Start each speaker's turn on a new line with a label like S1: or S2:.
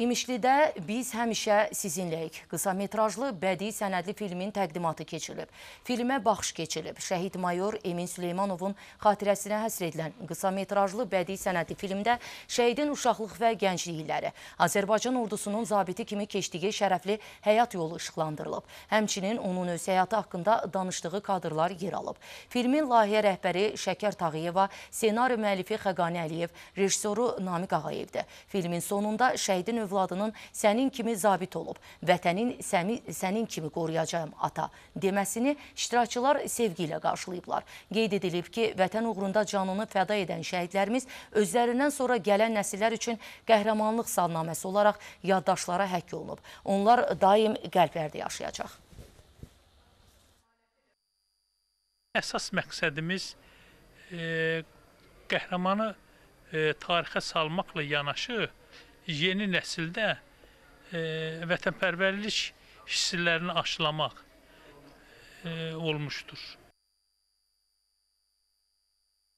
S1: İmişlidə biz həmişə sizinləyik. Qısa metrajlı bədii sənədli filmin təqdimatı keçilib. Filmə baxış keçilib. Şəhid mayor Emin Süleymanovun xatirəsinə həsr edilən qısa metrajlı bədii sənədli filmdə şəhidin uşaqlıq və gənclik illəri, Azərbaycan ordusunun zabiti kimi keçdiyi şərəfli həyat yolu işıqlandırılıb. Həmçinin onun öz həyatı haqqında danışdığı kadrlar yer alıb. Filmin layihə rəhbəri Şəkər Tağıyeva, senari müəllifi Xəqani Əliyev, rejissoru Namiq Ağayevdir. Filmin sonunda şəhidin övlədir övladının sənin kimi zabit olub, vətənin səmi, sənin kimi qoruyacağım ata deməsini iştirakçılar sevgi ilə qarşılayıblar. Qeyd edilib ki, vətən uğrunda canını fəda edən şəhidlərimiz özlərindən sonra gələn nəsillər üçün qəhrəmanlıq salnaməsi olaraq yaddaşlara həkk olunub. Onlar daim qəlblərdə yaşayacaq.
S2: Əsas məqsədimiz e, qəhrəmanı e, tarixə salmaqla yanaşı yeni nəsildə e, vətənpərvərlik hisslərini aşılamaq e, olmuşdur.